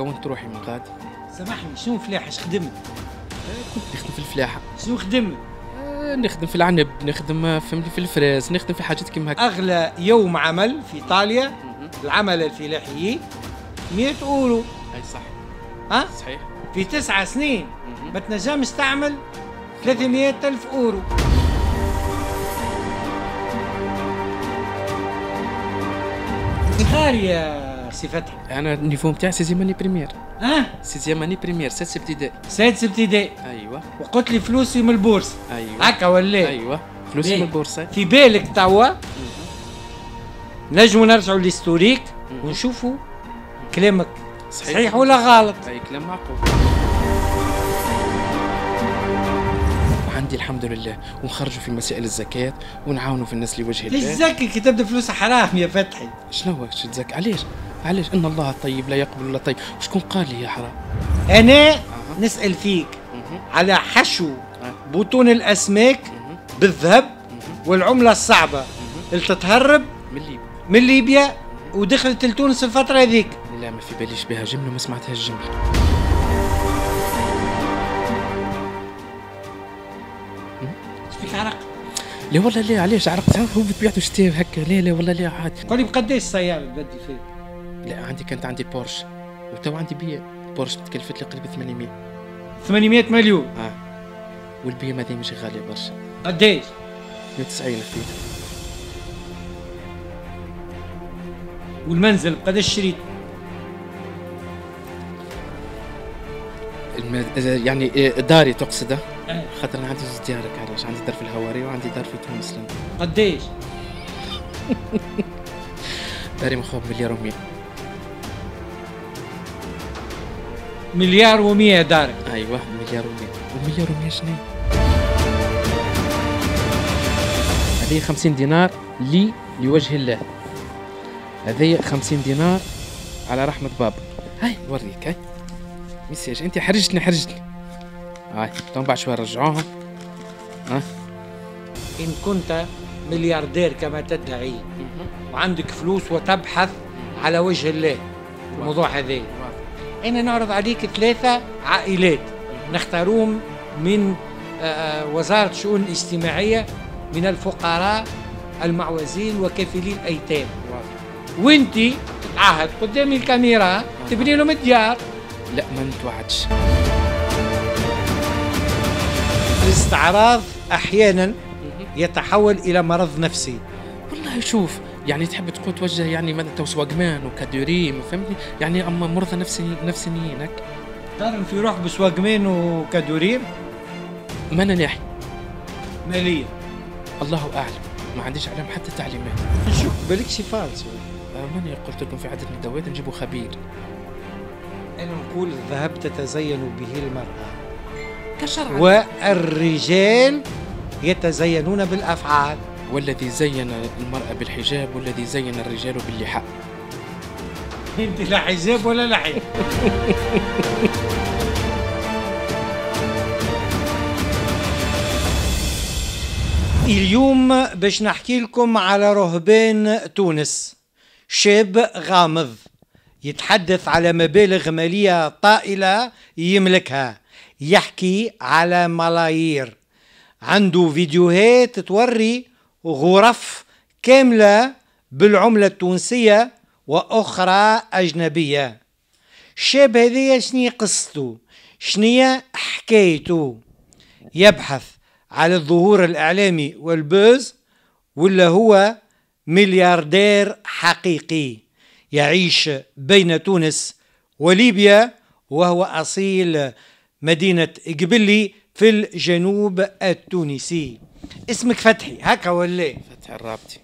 هكا وين تروحي من غادي سامحني شنو فلاحه اش خدمت كنت نخدم في الفلاحه شنو خدمت آه، نخدم في العنب نخدم آه، فهمتي في الفراس نخدم في حاجات كيما هكا اغلى يوم عمل في ايطاليا العمل الفلاحي 100 اورو اي صح ها صحيح في تسعة سنين ما تنجمش تعمل 300 ألف أورو يا سي فتحي انا النيفو نتاعي سيزيام اني بريمير اه سيزيام اني بريمير سادس ابتدائي سادس ابتدائي ايوه وقلت لي فلوسي من البورصه ايوه هكا ولا ايوه فلوسي إيه. من البورصه في بالك توا نجمو نرجعوا للستوريك ونشوفوا كلامك صحيح, صحيح ولا غلط؟ اي كلام معقول عندي الحمد لله ونخرجوا في مسائل الزكاة ونعاونوا في الناس لوجه الله ليش تزكي كي تبدا فلوس حرام يا فتحي شنو تزكي علاش علاش ان الله طيب لا يقبل الا طيب شكون قال لي يا حرام انا أه. نسال فيك مه. على حشو أه. بطون الاسماك مه. بالذهب مه. والعمله الصعبه اللي تتهرب من ليبيا من ليبيا ودخلت لتونس الفتره هذيك لا ما في باليش بها جمله ما سمعتهاش جمله لا والله لا علاش عرقتها هو بطبيعته شتاه هكا لا لا والله لا عاد قولي لي بقداش السياره تبدي فيها لا عندي كانت عندي بورش وتو عندي بيا بورش تكلفت لي قريب 800 800 مليون اه والبيا ماذا مش غاليه برشا قداش 190 خديتها والمنزل بقداش شريت المد... يعني آه، داري تقصده خاطر انا عندي زوج ديارك علاش عندي دار في الهواري وعندي دار في تونس قديش؟ داري مخوب مليار و100 مليار و100 دارك ايوه مليار و100 ومليار و100 شنو هذه 50 دينار لي لوجه الله هذه 50 دينار على رحمة بابا هاي نوريك هاي ميساج انت حرجتني حرجتني هاي تو بعد شوي رجعوهم ها إن كنت ملياردير كما تدعي وعندك فلوس وتبحث على وجه الله الموضوع هذا أنا نعرض عليك ثلاثة عائلات نختارهم من آه، آه، وزارة الشؤون الاجتماعية من الفقراء المعوزين وكفلي الأيتام وانت تتعهد قدام الكاميرا تبني لهم الديار لا ما نتوعدش الاستعراض احيانا يتحول الى مرض نفسي والله شوف يعني تحب تقول توجه يعني مثلا تو سواقمان وكادوريم فهمتني يعني اما مرضى نفسي نفسيينك هك تعرف في روح بسواقمان وكادوريم ما انا ناحي ماليا الله اعلم ما عنديش علم حتى تعليمات شوف بالك شي فالس آه، ماني قلت لكم في عدد من الدوائر نجيبوا خبير انا نقول الذهب تتزين به المراه كشرع والرجال يتزينون بالأفعال والذي زين المرأة بالحجاب والذي زين الرجال باللحاء انت لا حجاب ولا لحي اليوم باش نحكي لكم على رهبان تونس شاب غامض يتحدث على مبالغ مالية طائلة يملكها يحكي على ملايير عنده فيديوهات توري غرف كاملة بالعملة التونسية وأخرى أجنبية الشاب هذي شنية قصته شنية حكايته يبحث على الظهور الإعلامي والبوز ولا هو ملياردير حقيقي يعيش بين تونس وليبيا وهو أصيل مدينة قبلي في الجنوب التونسي اسمك فتحي هكا ولا فتحي الرابطي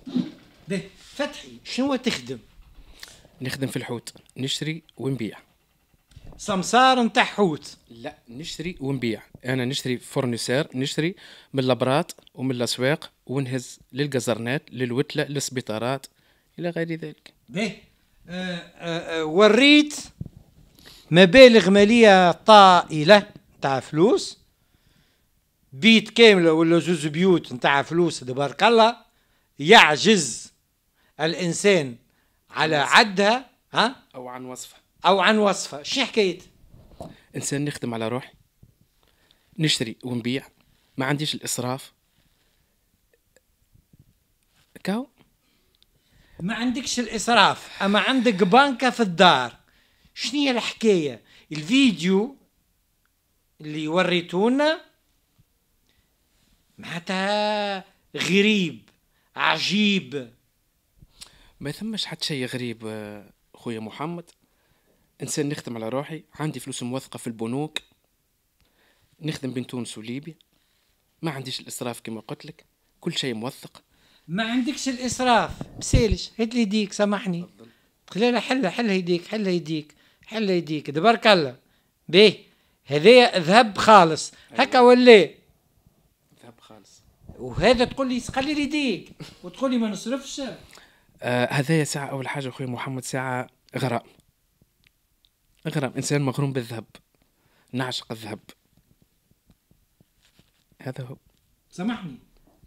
به فتحي شنو تخدم نخدم في الحوت نشري ونبيع سمسار نتاع حوت لا نشري ونبيع انا نشري فورنيسير نشري من الابراط ومن الاسواق ونهز للقزرنات للوتله للسبيطارات الى غير ذلك به أه أه, أه، وريت مبالغ مالية طائلة نتاع فلوس بيت كاملة ولا زوز بيوت نتاع فلوس تبارك الله يعجز الإنسان على عدها ها أو عن وصفها أو عن وصفها شنو حكاية إنسان نخدم على روحي نشتري ونبيع ما عنديش الإسراف كاو ما عندكش الإسراف أما عندك بنكة في الدار شنو الحكايه الفيديو اللي وريتونا معناتها غريب عجيب ما ثمش حتى شيء غريب آه، خويا محمد انسان نخدم على روحي عندي فلوس موثقه في البنوك نخدم بين تونس وليبيا ما عنديش الاسراف كما قلت لك كل شيء موثق ما عندكش الاسراف بسالش هات لي يديك سامحني تفضل لا حل حل يديك حل يديك حل يديك دبرك الله به هذايا ذهب خالص أيوة. هكا ولا ذهب خالص وهذا تقول لي لي يديك وتقول لي ما نصرفش آه هذايا ساعة أول حاجة أخوي محمد ساعة غرام غرام إنسان مغروم بالذهب نعشق الذهب هذا هو سامحني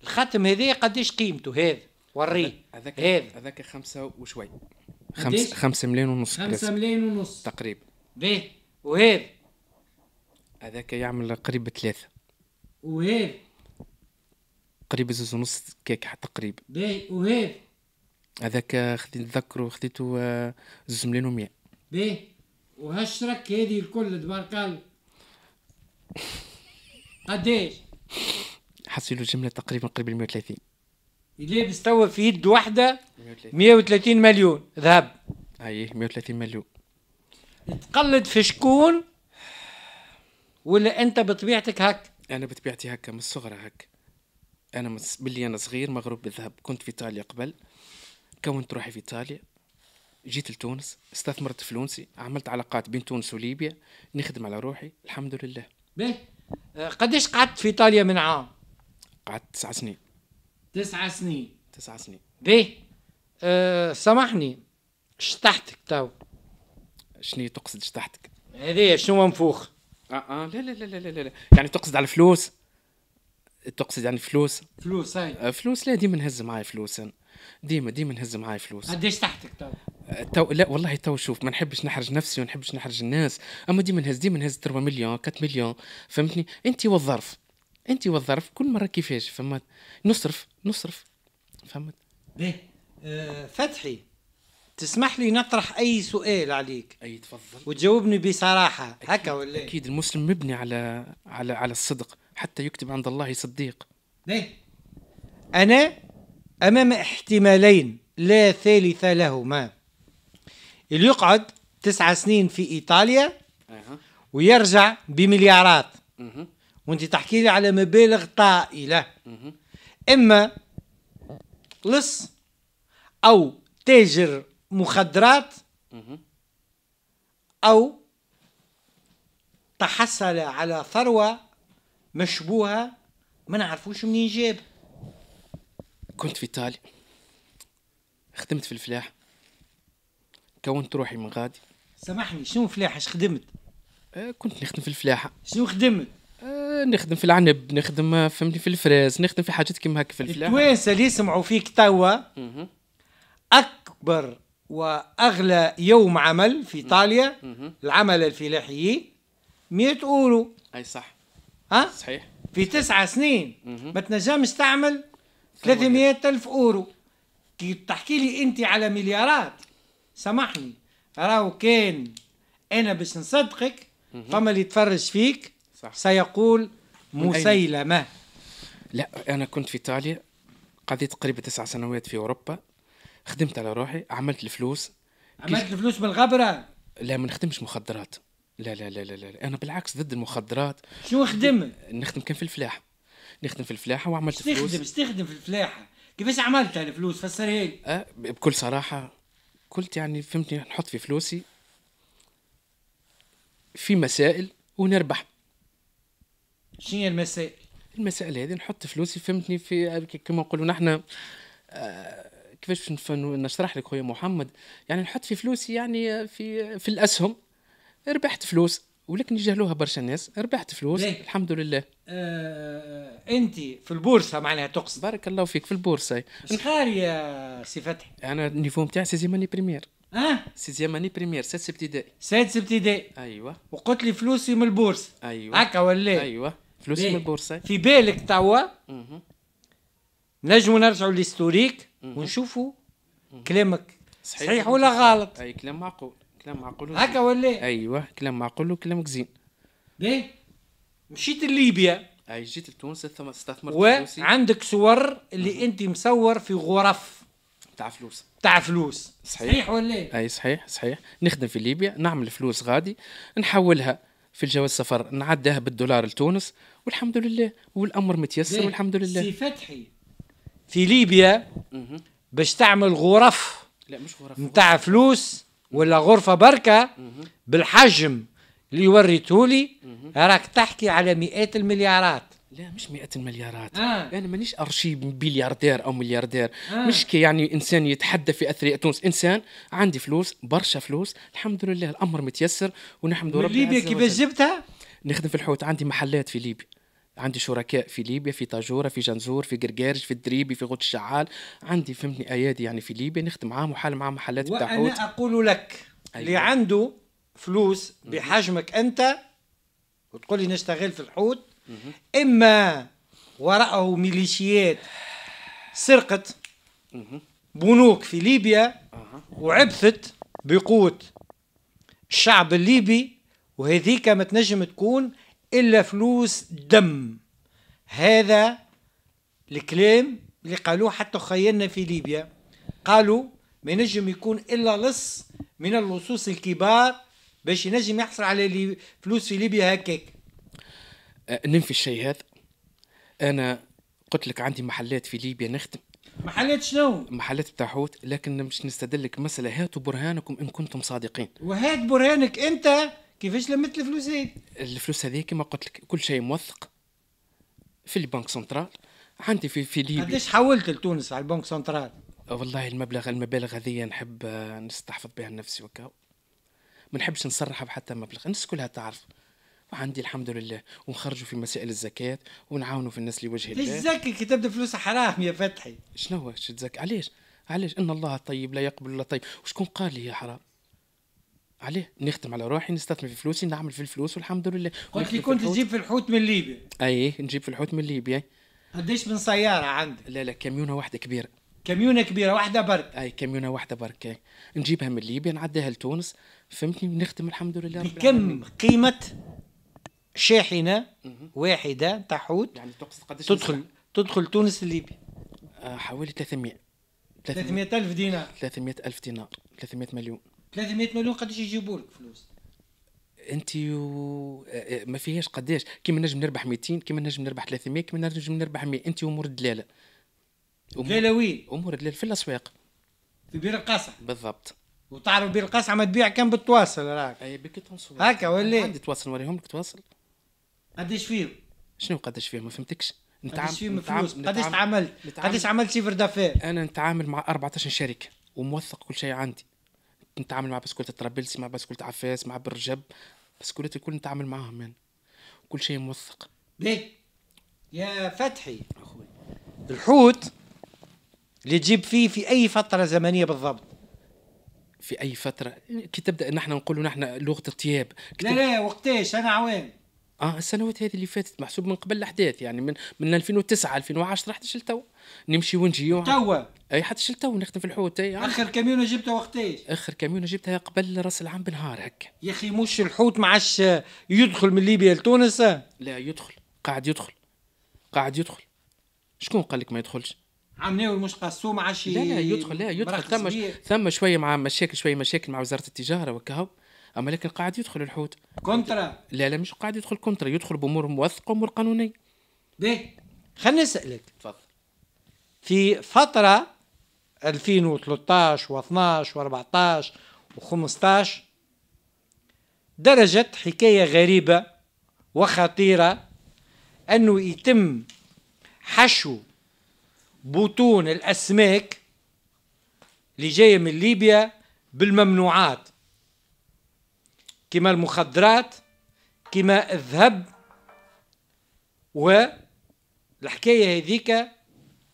الخاتم هذايا قداش قيمته هذا وريه هذاك هذاك خمسة وشوي خمس خمسة ملايين ونص خمسة ملايين ونص تقريبا به وهذا هذاك يعمل قريب ثلاثة وهذا قريب زوز ونص كيك حتى قريب به وهذا هذاك خذي نتذكره آه، خذيته زوز ملايين ومية به وهالشرك هذه الكل تبارك الله قداش؟ حصلوا جملة تقريبا قريب ال 130 اللي بيستوى في يد واحده 130 مليون ذهب اي 130 مليون تقلد في شكون ولا انت بطبيعتك هك انا بطبيعتي هكا من الصغرى هكا انا مس... باللي انا صغير مغروب بالذهب كنت في ايطاليا قبل كونت روحي في ايطاليا جيت لتونس استثمرت فلوسي عملت علاقات بين تونس وليبيا نخدم على روحي الحمد لله باهي قديش قعدت في ايطاليا من عام قعدت تسع سنين تسع سنين تسع سنين بي أه سامحني شطحتك تو شنو تقصد شطحتك؟ هذايا شنو منفوخ؟ اه اه لا لا لا لا لا لا يعني تقصد على الفلوس؟ تقصد يعني فلوس؟ فلوس هاي آه فلوس لا ديما نهز معايا فلوس انا ديما ديما نهز معايا فلوس قديش تحتك تو؟ آه، تو لا والله تو شوف ما نحبش نحرج نفسي وما نحبش نحرج الناس اما ديما نهز ديما نهز 3 مليون 4 مليون فهمتني انت والظرف انت والظرف كل مره كيفاش فهمت نصرف نصرف فهمت باهي آه فتحي تسمح لي نطرح اي سؤال عليك اي تفضل وتجاوبني بصراحه هكا ولا إيه؟ اكيد المسلم مبني على على على الصدق حتى يكتب عند الله صديق باهي انا امام احتمالين لا ثالث لهما اللي يقعد تسعة سنين في ايطاليا ويرجع بمليارات وانت تحكي لي على مبالغ طائله اما لص او تاجر مخدرات او تحصل على ثروه مشبوهه ما نعرفوش منين جاب كنت في ايطاليا خدمت في الفلاح كونت روحي من غادي سامحني شنو فلاح اش خدمت آه، كنت نخدم في الفلاحه شنو خدمت نخدم في العنب نخدم آه، فهمتني في الفراز نخدم في حاجات كيما هكا في الفلاحه التوانسه اللي يسمعوا فيك توا اكبر واغلى يوم عمل في ايطاليا العمل الفلاحيين 100 اورو اي صح ها صحيح في تسعة سنين ما تنجمش تعمل 300 ألف أورو كي تحكي لي أنت على مليارات سامحني راهو كان أنا باش نصدقك فما اللي يتفرج فيك صح. سيقول مسيلمة لا أنا كنت في إيطاليا قضيت تقريبا تسع سنوات في أوروبا خدمت على روحي عملت الفلوس عملت الفلوس بالغبرة لا ما نخدمش مخدرات لا لا لا لا لا أنا بالعكس ضد المخدرات شنو خدمت؟ نخدم كان في الفلاحة نخدم في الفلاحة وعملت فلوس تخدم تخدم في الفلاحة كيفاش عملت الفلوس فسرها لي أه بكل صراحة قلت يعني فهمتني نحط في فلوسي في مسائل ونربح شنو هي المسائل؟ المسائل هذه نحط فلوسي فهمتني في كما نقولوا نحن آه، كيفاش نشرح لك خويا محمد يعني نحط في فلوسي يعني آه، في في الاسهم ربحت فلوس ولكن يجهلوها برشا ناس ربحت فلوس ليه؟ الحمد لله آه،, آه، انت في البورصه معناها تقصد بارك الله فيك في البورصه شحال يا سي فتحي انا النيفو نتاعي سيزيام اني بريمير اه سيزيام اني بريمير سادس ابتدائي سادس ابتدائي ايوه وقلت لي فلوسي من البورصه ايوه هكا ولا ايوه فلوس إيه. من البورصه في بالك توا نجموا نرجعوا للستوريك ونشوفوا كلامك صحيح, صحيح ولا غلط اي كلام معقول كلام معقول هكا ولا ايوه كلام معقول وكلامك زين باهي مشيت لليبيا اي جيت لتونس ثم استثمرت تونس وعندك صور اللي انت مصور في غرف تاع فلوس تاع فلوس صحيح, صحيح ولا اي صحيح صحيح نخدم في ليبيا نعمل فلوس غادي نحولها في الجواز سفر نعدها بالدولار لتونس والحمد لله والامر متيسر والحمد لله سي فتحي في ليبيا باش تعمل غرف لا مش غرف نتاع فلوس ولا غرفه بركه بالحجم اللي وريتولي راك تحكي على مئات المليارات لا مش مئات المليارات آه. انا يعني مانيش ارشيب بلياردير او ملياردير آه. مش كي يعني انسان يتحدى في اثرياء تونس انسان عندي فلوس برشا فلوس الحمد لله الامر متيسر ونحمد ربي ليبيا كيفاش جبتها نخدم في الحوت عندي محلات في ليبيا عندي شركاء في ليبيا في طاجوره في جنزور في قرقارج في الدريبي في غوت الشعال عندي فهمتني ايادي يعني في ليبيا نخدم معاهم وحال معاهم محلات بتاع حوت وانا اقول لك أيوة. اللي عنده فلوس بحجمك انت وتقول لي نشتغل في الحوت إما وراءه ميليشيات سرقت بنوك في ليبيا وعبثت بقوت الشعب الليبي وهذيك ما تنجم تكون إلا فلوس دم هذا الكلام اللي قالوه حتى خيالنا في ليبيا قالوا ما ينجم يكون إلا لص من اللصوص الكبار باش ينجم يحصل على فلوس في ليبيا هكاك آه، ننفي الشيء هذا انا قلت لك عندي محلات في ليبيا نخدم محلات شنو؟ محلات بتاع حوت لكن مش نستدلك مسألة هاتوا برهانكم إن كنتم صادقين وهات برهانك أنت كيفاش لمت الفلوس هذه؟ الفلوس هذه كما قلت لك كل شيء موثق في البنك سنترال عندي في في ليبيا قديش حولت لتونس على البنك سنترال؟ والله المبلغ المبالغ هذه نحب آه، نستحفظ بها نفسي وكا ما نحبش نصرح بحتى مبلغ الناس كلها تعرف وعندي الحمد لله ونخرجوا في مسائل الزكاة ونعاونوا في الناس لوجه الله ليش تزكي كي تبدا فلوس حرام يا فتحي شنو تزكي علاش علاش ان الله طيب لا يقبل الا طيب وشكون قال لي يا حرام عليه نخدم على روحي نستثمر في فلوسي نعمل في الفلوس والحمد لله قلت لي كنت تجيب في الحوت من ليبيا اي نجيب في الحوت من ليبيا قديش من سيارة عندك؟ لا لا كاميونة واحدة كبيرة كاميونة كبيرة واحدة برك اي كاميونة واحدة برك نجيبها من ليبيا نعديها لتونس فهمتني نخدم الحمد لله بكم قيمة شاحنه واحده تحوت يعني تقصد قداش تدخل تدخل تونس الليبي آه، حوالي 300 300 ألف دينار 300 ألف دينار 300 مليون 300 مليون قداش يجيبوا لك فلوس انت و... آه، آه، ما فيهاش قداش كيما نجم نربح 200 كيما نجم نربح 300 كيما نجم نربح 100 انت امور دلاله أمور... دلاله وين؟ امور دلاله في الاسواق في بير القاسع بالضبط وتعرف بير القاسع ما تبيع كان بالتواصل راك اي بك تواصل هكا ولا إيه؟ عندي تواصل نوريهم لك تواصل قداش فيهم؟ شنو قداش فيهم ما فهمتكش نتعامل قداش فيهم فلوس قداش تعاملت قداش عملت شيفر دافير انا نتعامل مع 14 شركه وموثق كل شيء عندي نتعامل مع بسكوت طرابلسي مع بسكوت عفاس مع برجب بسكوت الكل نتعامل معاهم انا يعني. كل شيء موثق ليه يا فتحي اخوي الحوت اللي تجيب فيه في اي فتره زمنيه بالضبط في اي فتره كي تبدا نحن نقولوا نحن لغه الطياب لا لا وقتاش انا عوام اه السنوات هذه اللي فاتت محسوب من قبل الاحداث يعني من من 2009 2010 حتى شلتو نمشي ونجي توا اي حتى شلتو نخدم في الحوت اي آه. اخر كاميونه جبتها وقتاش اخر كاميونه جبتها قبل راس العام بنهار هكا يا اخي مش الحوت ما عادش يدخل من ليبيا لتونس لا يدخل قاعد يدخل قاعد يدخل شكون قال لك ما يدخلش عمناوي مش قاسوه ما عادش لا لا يدخل لا يدخل ثم ثم شويه مع مشاكل شويه مشاكل مع وزاره التجاره وكهو اما لكن قاعد يدخل الحوت كونترا لا لا مش قاعد يدخل كونترا يدخل بامور موثقه وامور قانونيه باهي خلني اسالك تفضل في فتره 2013 و12 و14 و15 درجت حكايه غريبه وخطيره انه يتم حشو بطون الاسماك اللي جايه من ليبيا بالممنوعات كما المخدرات كما الذهب والحكاية هذيك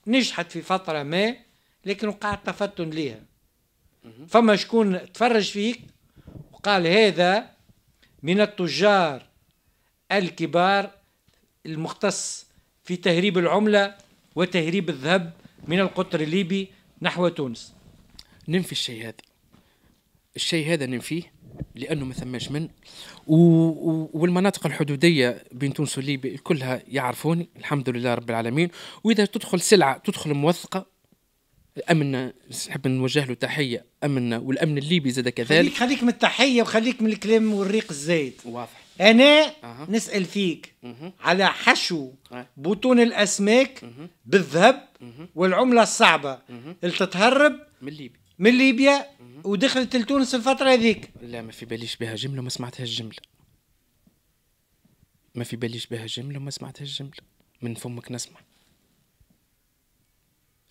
نجحت في فترة ما لكن وقع تفتن ليها فما شكون تفرج فيك وقال هذا من التجار الكبار المختص في تهريب العملة وتهريب الذهب من القطر الليبي نحو تونس ننفي الشيء هذا الشيء هذا ننفيه لانه ما ثماش من و... والمناطق الحدوديه بين تونس وليبيا كلها يعرفوني الحمد لله رب العالمين واذا تدخل سلعه تدخل موثقه امن نحب نوجه له تحيه امن والامن الليبي زاد كذلك خليك خليك من التحيه وخليك من الكلام والريق الزايد واضح انا أه. نسال فيك مه. على حشو أه. بطون الاسماك مه. بالذهب مه. والعمله الصعبه اللي تتهرب من ليبيا من ليبيا ودخلت لتونس الفترة هذيك لا ما في باليش بها جملة وما سمعتهاش جملة ما في باليش بها جملة وما سمعتهاش جملة من فمك نسمع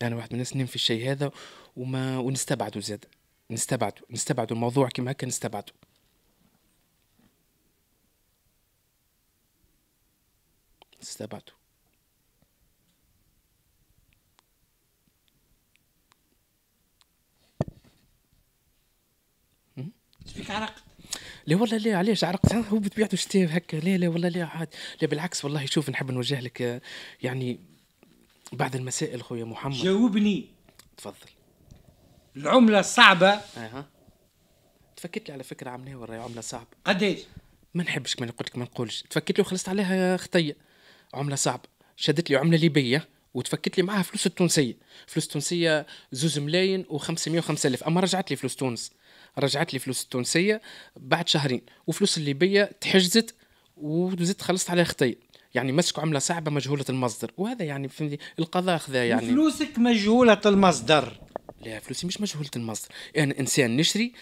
أنا واحد من الناس نم في الشيء هذا وما ونستبعده زاد نستبعده نستبعده الموضوع كما هكا نستبعده نستبعده فيك عرقت لا والله لا علاش عرقت هو بطبيعته شتاء هكا لا لا والله لا عاد لا بالعكس والله شوف نحب نوجه لك آه، يعني بعض المسائل خويا محمد جاوبني تفضل العمله الصعبه اها تفكت لي على فكره عمليه وراي عمله صعبه قداش ما نحبش ما قلت لك ما نقولش تفكت لي وخلصت عليها خطيه عمله صعبه شدت لي عمله ليبيه وتفكت لي معاها فلوس التونسيه فلوس التونسيه زوز ملاين و505 الف اما رجعت لي فلوس تونس رجعت لي فلوس التونسيه بعد شهرين وفلوس الليبيه تحجزت وزدت خلصت على خطيه يعني مسك عمله صعبه مجهوله المصدر وهذا يعني فهمتي القضاء خذا يعني فلوسك مجهوله المصدر لا فلوسي مش مجهوله المصدر انا يعني انسان نشري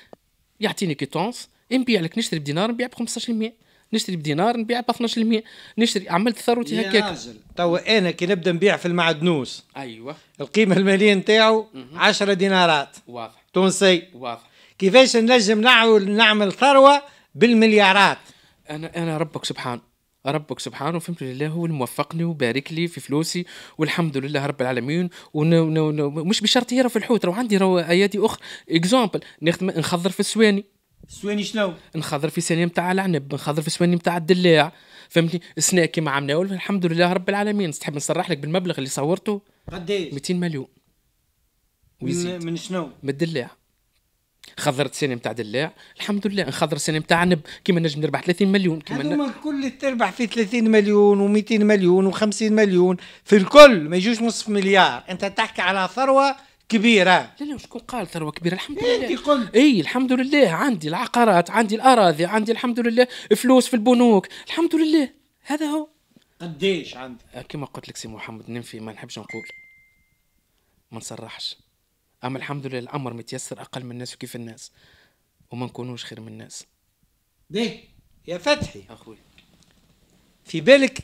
يعطيني كيتونس نبيع لك نشتري بدينار نبيع ب 15% نشتري بدينار نبيع ب 12% نشتري عملت ثروتي هكاك يا توا انا كي نبدا نبيع في المعدنوس ايوه القيمه الماليه نتاعو 10 دينارات واضح تونسي واضح كيفاش نجم نعمل نعمل ثروه بالمليارات انا انا ربك سبحانه ربك سبحانه فهمت لله هو اللي موفقني وبارك لي في فلوسي والحمد لله رب العالمين ومش بشرط يرى في الحوت راه عندي رو ايادي اخرى اكزومبل نخدم نخضر في السواني السواني شنو؟ نخضر في سنين نتاع العنب نخضر في السواني نتاع الدلاع فهمتني السنا كيما عملناه الحمد لله رب العالمين تحب نصرح لك بالمبلغ اللي صورته قديش 200 مليون ويزيد من شنو؟ من الدلاع خضر السنه نتاع دلاع الحمد لله نخضر السنه نتاع عنب كيما نجم نربح 30 مليون كيما هذوما الكل تربح في 30 مليون و200 مليون و50 مليون في الكل ما يجوش نصف مليار انت تحكي على ثروه كبيره لا لا شكون قال ثروه كبيره الحمد إيه، لله انت قلت اي الحمد لله عندي العقارات عندي الاراضي عندي الحمد لله فلوس في البنوك الحمد لله هذا هو قديش عندك آه، كما قلت لك سي محمد ننفي ما نحبش نقول ما نصرحش اما الحمد لله الامر متيسر اقل من الناس وكيف الناس وما نكونوش خير من الناس ليه يا فتحي اخوي في بالك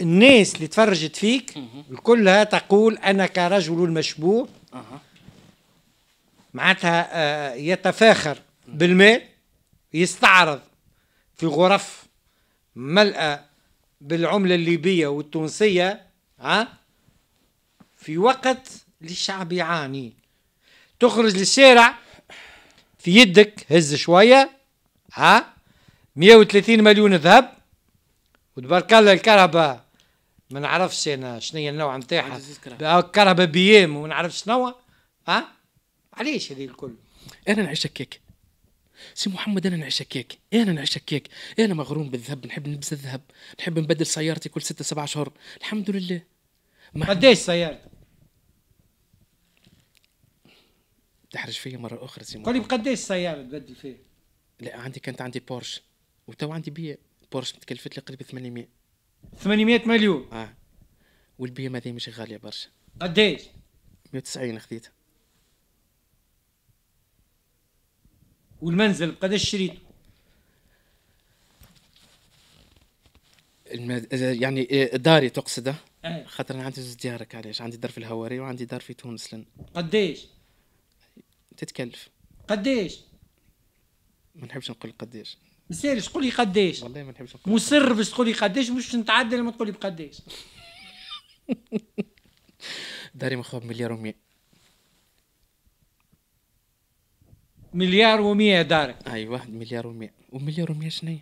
الناس اللي تفرجت فيك كلها تقول انا كرجل مشبوه أه. معناتها يتفاخر بالمال يستعرض في غرف ملأة بالعملة الليبية والتونسية ها في وقت للشعب يعاني تخرج للشارع في يدك هز شوية ها 130 مليون ذهب وتبارك الله الكهرباء ما نعرفش انا شنو هي النوع نتاعها كهرباء بيام وما نعرفش شنو ها علاش هذه الكل انا نعيش هكاك سي محمد انا نعيش هكاك انا نعيش هكاك انا مغروم بالذهب نحب نلبس الذهب نحب نبدل سيارتي كل ستة سبعة شهور الحمد لله قداش سيارتك تحرج فيا مره اخرى سي قول لي بقداش السيارة تبدل فيها؟ لا عندي كانت عندي بورش وتو عندي بيا بورش تكلفت لي قريب 800 800 مليون اه والبيا ماذا مش غاليه برشا قداش؟ 190 خذيتها والمنزل بقداش شريته؟ المد... يعني آه، داري تقصده؟ إيه. خاطر انا عندي زوج ديارك علاش عندي دار في الهواري وعندي دار في تونس لن قداش؟ تتكلف قداش ما نحبش نقول قداش ما سالش قولي قداش والله ما نحبش نقول مصر باش تقولي قداش مش نتعدى لما تقولي بقداش داري مخاب مليار و100 مليار و100 دارك اي أيوة، واحد مليار و100 ومليار و100 شنو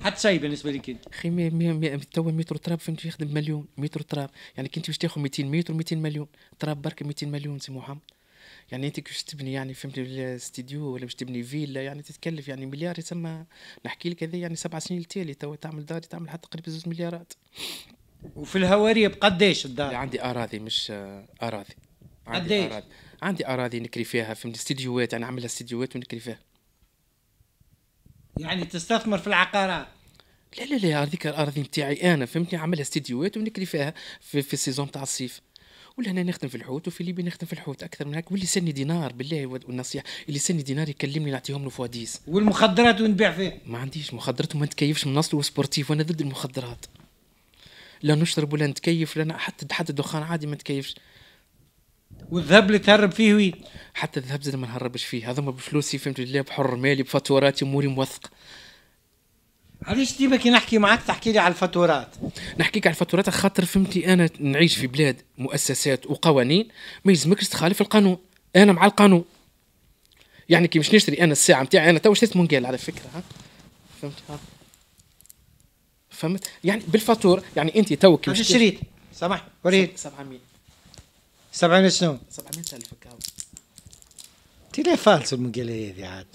حتى شيء بالنسبه لك انت مي توا مترو تراب فهمت يخدم مليون مترو تراب يعني كنت باش تاخذ 200 مترو 200 مليون تراب برك 200 مليون سي محمد يعني انت كيفاش تبني يعني فهمتني الاستديو ولا باش تبني فيلا يعني تتكلف يعني مليار تسمى نحكي لك هذا يعني سبع سنين التالي تو تعمل دار تعمل حتى تقريبا زوج مليارات وفي الهواري بقداش الدار؟ عندي اراضي مش اراضي عندي قديش؟ اراضي عندي اراضي نكري فيها فهمتني استديوهات يعني عملها استديوهات ونكري فيها يعني تستثمر في العقارات لا لا لا هذيك الاراضي نتاعي انا فهمتني عملها استديوهات ونكري فيها في, في السيزون تاع الصيف ولهنا نخدم في الحوت وفي ليبيا نخدم في الحوت اكثر من هكا واللي سني دينار بالله والنصيحه اللي سني دينار يكلمني نعطيهم له فواديس والمخدرات ونبيع فيها ما عنديش مخدرات وما نتكيفش من اصله سبورتيف وانا ضد المخدرات لا نشرب ولا نتكيف لا حتى حتى الدخان عادي ما نتكيفش والذهب اللي تهرب فيه وين؟ حتى الذهب زاد ما نهربش فيه هذا ما بفلوسي فهمت لله بحر مالي بفاتوراتي اموري موثقه علاش ديما كي نحكي معك تحكي لي على الفاتورات نحكيك على الفاتورات خاطر فهمتي انا نعيش في بلاد مؤسسات وقوانين ما يلزمكش تخالف القانون انا مع القانون يعني كي باش نشتري انا الساعه نتاعي انا تو شريت مونجيل على فكره ها فهمت ها فهمت يعني بالفاتوره يعني انت تو كي شريت سامح وريد 700 700 شنو 700000 الف كاو ليه فالس المونجيل هذه عاد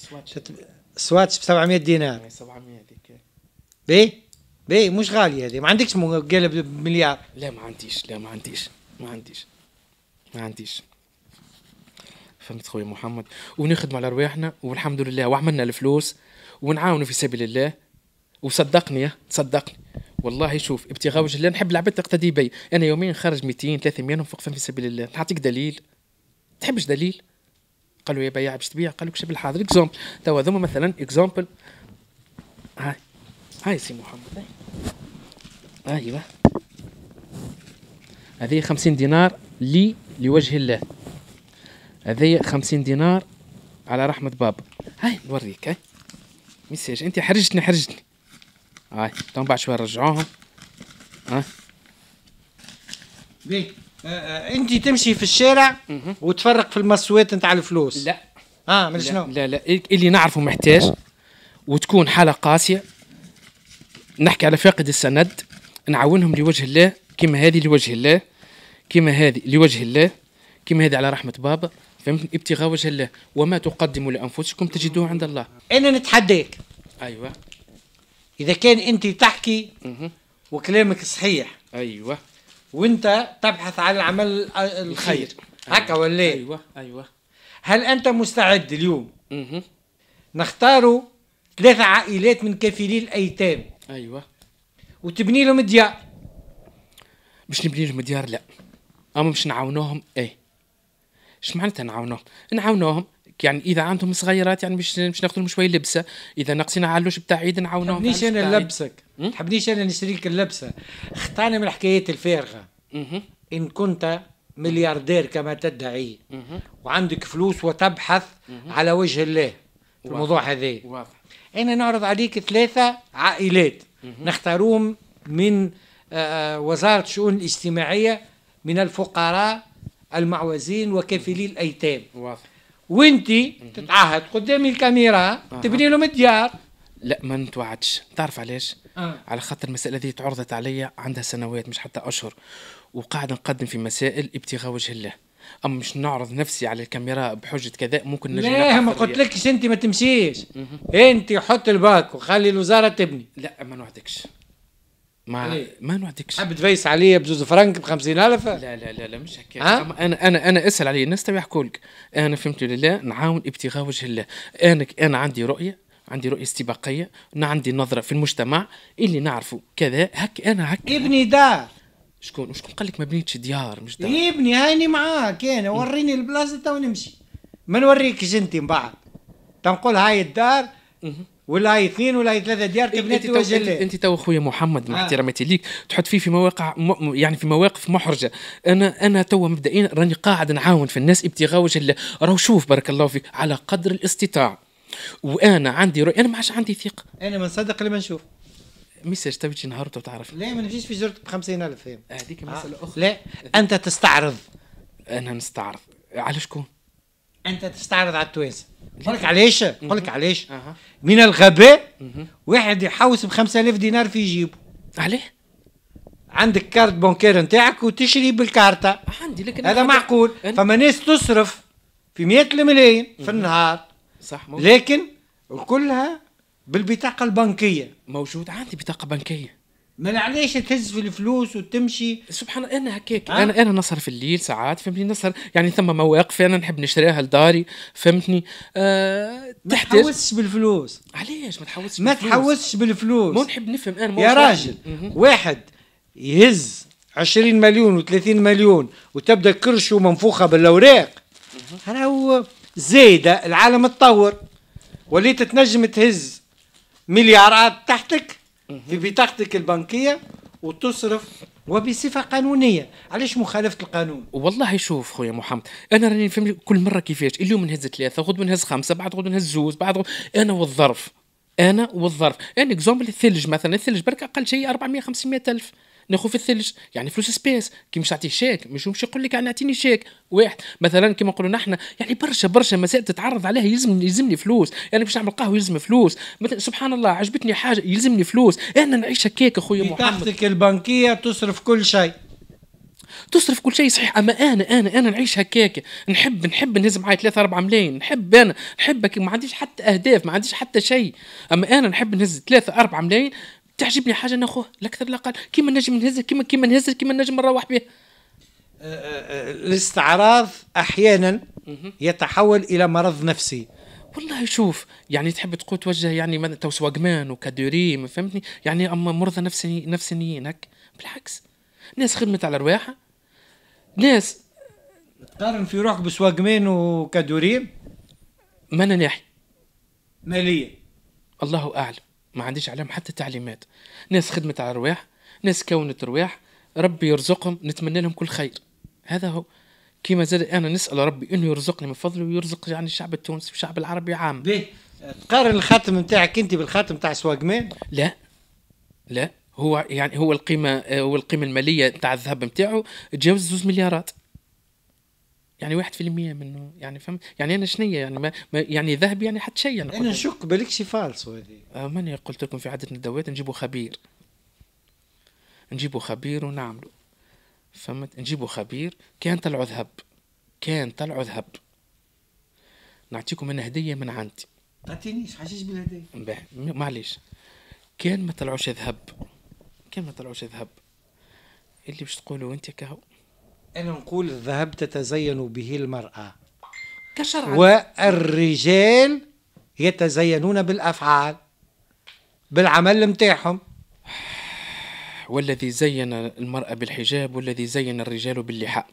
سواتش ب 700 دينار 700 بيه بيه مش غاليه هذه ما عندكش قالب مليار لا ما عنديش لا ما عنديش ما عنديش ما عنديش فهمت خويا محمد ونخدم على رواحنا والحمد لله وعملنا الفلوس ونعاونوا في سبيل الله وصدقني تصدقني والله شوف ابتغاء وجه الله نحب العباد تقتدي بي انا يوميا خرج 200 300 ننفق في سبيل الله نعطيك دليل تحبش دليل قالوا يا بياع باش تبيع قالوا لك الحاضر اكزومبل توا هذوما مثلا اكزومبل هاي هاي سي محمد ايوه هذه خمسين دينار لي لوجه الله هذه خمسين دينار على رحمة بابا هاي نوريك هاي ميساج انت حرجتني حرجتني هاي تو بعد شوية نرجعوهم ها بيك آه،, آه انت تمشي في الشارع وتفرق في المصويت نتاع الفلوس لا اه من شنو لا لا اللي نعرفه محتاج وتكون حالة قاسية نحكي على فاقد السند نعاونهم لوجه الله كيما هذه لوجه الله كيما هذه لوجه الله كيما هذه على رحمه بابا فهمت ابتغاء وجه الله وما تقدموا لانفسكم تجدوه عند الله انا نتحداك ايوه اذا كان انت تحكي وكلامك صحيح ايوه وانت تبحث عن العمل الخير أيوة. هكا أيوة. ولا ايوه ايوه هل انت مستعد اليوم نختاروا ثلاث عائلات من كفيلي الايتام ايوه وتبني لهم ديار مش نبني لهم ديار لا اما باش نعاونوهم ايه اش معناتها نعاونوهم نعاونوهم يعني اذا عندهم صغيرات يعني باش مش ناخذ لهم شويه لبسه اذا ناقصين اللوش بتاع عيد نعاونوهم تحبنيش انا نلبسك تحبنيش انا نشريك اللبسه خطانا من الحكايات الفارغه ان كنت ملياردير كما تدعي وعندك فلوس وتبحث على وجه الله في الموضوع هذا واضح احنا نعرض عليك ثلاثه عائلات نختارهم من آه، آه، وزاره الشؤون الاجتماعيه من الفقراء المعوزين وكافلي الايتام واضح وانت تتعهد قدام الكاميرا تبني لهم الديار لا ما نتوعدش تعرف علاش آه. على خاطر المساله هذه تعرضت عليا عندها سنوات مش حتى اشهر وقاعد نقدم في مسائل ابتغاء وجه الله اما مش نعرض نفسي على الكاميرا بحجه كذا ممكن نجي لا ما قلتلكش انت ما تمشيش انت حط الباك وخلي الوزاره تبني لا ما نوعدكش ما إيه؟ ما نوعدكش حاب تفيس عليا بجوز فرنك ب 50000 لا لا لا لا مش هكا انا انا انا اسال عليا الناس تو يحكوا لك انا فهمت لله نعاون ابتغاء وجه الله انا انا عندي رؤيه عندي رؤية استباقية عندي نظرة في المجتمع اللي نعرفه كذا هك أنا هك ابني دار شكون شكون قال لك ما بنيتش ديار مش دار يبني إيه، هاني معاك إيه، انا وريني البلاصه تو نمشي ما نوريكش انت من بعد تنقول هاي الدار ولا هاي اثنين ولا هاي ثلاثه ديار تبني توجه ليه انت تو خويا محمد مع آه. احتراماتي ليك تحط فيه في مواقع م... يعني في مواقف محرجه انا انا تو مبدئيا راني قاعد نعاون في الناس ابتغاء وجه الله راهو شوف بارك الله فيك على قدر الاستطاع وانا عندي رؤيه انا ما عادش عندي ثقه انا ما نصدق اللي ما نشوف ميساج تو تجي نهار وتعرف لا ما نجيش في جرتك ب 50000 هذيك مساله آه. اخرى لا انت تستعرض انا نستعرض على شكون؟ انت تستعرض على التوانسه نقول لك علاش؟ نقول لك علاش؟ أه. من الغباء واحد يحوس ب 5000 دينار في جيبه عليه؟ عندك كارت بونكير نتاعك وتشري بالكارتة عندي لكن هذا معقول أنا... فما ناس تصرف في 100 الملايين في النهار صح ممكن. لكن وكلها بالبطاقه البنكيه موجود عندي بطاقه بنكيه ما علاش تهز في الفلوس وتمشي سبحان الله انا هكاك أه؟ انا انا نسهر في الليل ساعات فهمتني نسهر يعني ثم مواقف انا نحب نشريها لداري فهمتني أه ما تحوسش بالفلوس علاش ما تحوسش ما تحوسش بالفلوس ما نحب نفهم انا يا راجل واحد يهز 20 مليون و30 مليون وتبدا كرشه منفوخه بالاوراق راهو زايده العالم تطور وليت تنجم تهز مليارات تحتك في بطاقتك البنكيه وتصرف وبصفه قانونيه علاش مخالفه القانون والله شوف خويا محمد انا راني نفهم كل مره كيفاش اليوم نهز ثلاثه غد نهز خمسه بعد غد نهز زوز بعد غد... انا والظرف انا والظرف انا اكزومبل الثلج مثلا الثلج برك اقل شيء 400 500 الف ناخذ في الثلج يعني فلوس سبيس كي مش تعطيه شيك مش مش يقول لك يعني اعطيني شيك واحد مثلا كما نقولوا نحن يعني برشا برشا مسائل تتعرض عليها يلزم يلزمني فلوس يعني باش نعمل قهوه يلزم فلوس مثلا سبحان الله عجبتني حاجه يلزمني فلوس انا نعيش هكاك اخويا محمد بطاقتك البنكيه تصرف كل شيء تصرف كل شيء صحيح اما انا انا انا نعيش هكاك نحب نحب نهز معايا ثلاثة أربعة ملايين نحب انا نحب ما عنديش حتى اهداف ما عنديش حتى شيء اما انا نحب نهز ثلاثة أربعة ملايين تعجبني حاجه ناخوه لا اكثر لا اقل كيما نجم نهزه كيما كيما نهزه كيما نجم نروح به الاستعراض احيانا يتحول الى مرض نفسي والله شوف يعني تحب تقول توجه يعني تو سواقمان وكادوري فهمتني يعني اما مرضى نفسي نفسانيين هك بالعكس ناس خدمت على رواحة ناس تقارن في روحك بسواقمان وكادوريم من ناحي ماليه الله اعلم ما عنديش عليهم حتى تعليمات ناس خدمت على رواح ناس كونت رواح ربي يرزقهم نتمنى لهم كل خير هذا هو كما زاد انا نسال ربي انه يرزقني من فضله ويرزق يعني الشعب التونسي والشعب العربي عام ليه تقارن الخاتم نتاعك انت بالخاتم نتاع سواقمان لا لا هو يعني هو القيمه هو القيمه الماليه نتاع الذهب نتاعو تجاوز 2 مليارات يعني واحد في المية منه يعني فهمت يعني انا شنية يعني ما يعني ذهب يعني حتى شيء انا, أنا نشك شي فالس هذه من آه، ماني قلت لكم في عدة ندوات نجيبوا خبير نجيبوا خبير ونعملوا فهمت نجيبوا خبير كان طلعوا ذهب كان طلعوا ذهب نعطيكم انا هديه من عندي تعطينيش حاجيش بالهديه معليش كان ما طلعوش ذهب كان ما طلعوش ذهب اللي باش تقولوا انت كهو أنا نقول الذهب تتزين به المرأة كشرعا والرجال يتزينون بالأفعال بالعمل متاعهم والذي زين المرأة بالحجاب والذي زين الرجال باللحاء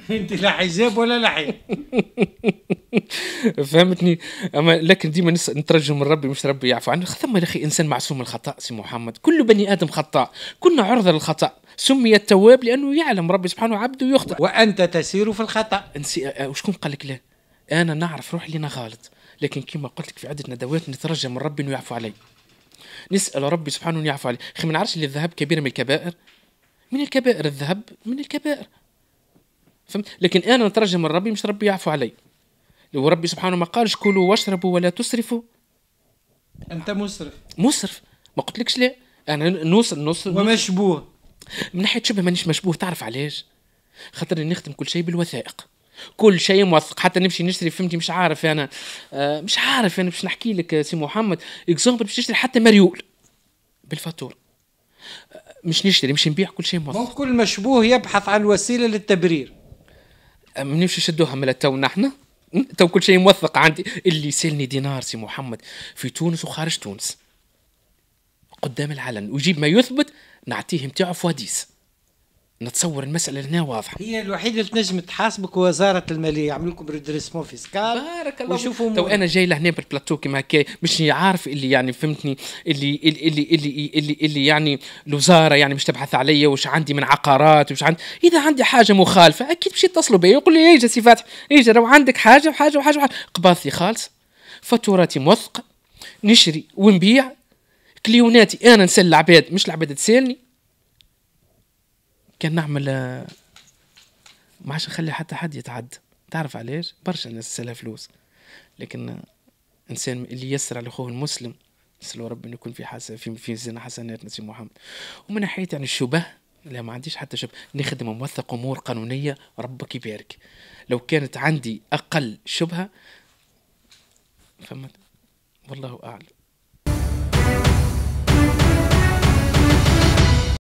انت لا حجاب ولا لحية فهمتني اما لكن ديما نترجم من ربي مش ربي يعفو عنه ثم يا اخي انسان معصوم الخطا سي محمد كل بني ادم خطاء كلنا عرضه للخطا سمي التواب لانه يعلم ربي سبحانه عبده يخطئ وانت تسير في الخطا آه، آه، وشكون قال لك لا انا نعرف روحي اللي انا غلط لكن كما قلت لك في عده ندوات نترجى من ربي انه يعفو علي نسال ربي سبحانه انه يعفو علي اخي ما نعرفش اللي الذهب كبير من الكبائر من الكبائر الذهب من الكبائر فهمت لكن انا نترجى من ربي مش ربي يعفو علي لو ربي سبحانه ما قالش كلوا واشربوا ولا تسرفوا انت مسرف مسرف ما قلتلكش لا انا نوصل نوصل ومشبوه من ناحيه شبه مانيش مشبوه تعرف علاش خاطرني نخدم كل شيء بالوثائق كل شيء موثق حتى نمشي نشتري فهمتي مش عارف انا آه مش عارف انا باش نحكي لك سي محمد اكزومبل باش نشتري حتى مريول بالفاتوره آه، مش نشتري مش نبيع كل شيء موثق كل مشبوه يبحث عن وسيله للتبرير آه، ما نمشي نشدوها من تو نحن تو كل شيء موثق عندي اللي سالني دينار سي محمد في تونس وخارج تونس قدام العلن ويجيب ما يثبت نعطيه نتاعو فوا 10 نتصور المسألة هنا واضحة هي الوحيدة اللي تنجم تحاسبك وزارة المالية يعملوا لكم ريدريسمون فيسكال بارك الله وشوفوا تو أنا جاي لهنا بالبلاتو كيما هكا مش عارف اللي يعني فهمتني اللي اللي اللي اللي, اللي, اللي يعني الوزارة يعني مش تبحث عليا وش عندي من عقارات وش عندي إذا عندي حاجة مخالفة أكيد مش يتصلوا بي يقول لي إيجا سي فتحي إيجا لو عندك حاجة وحاجة وحاجة, وحاجة. قباضتي خالص فاتوراتي موثقة نشري ونبيع كليوناتي انا نسال العباد مش العباد تسالني كان نعمل آه، ما عادش نخلي حتى حد يتعدى تعرف علاش برشا ناس تسالها فلوس لكن آه، انسان اللي يسر على اخوه المسلم نسالو ربي ان يكون في حسن في في زين حسنات نسي محمد ومن ناحيه يعني الشبه لا ما عنديش حتى شبه نخدم موثق امور قانونيه ربك يبارك لو كانت عندي اقل شبهه فما والله اعلم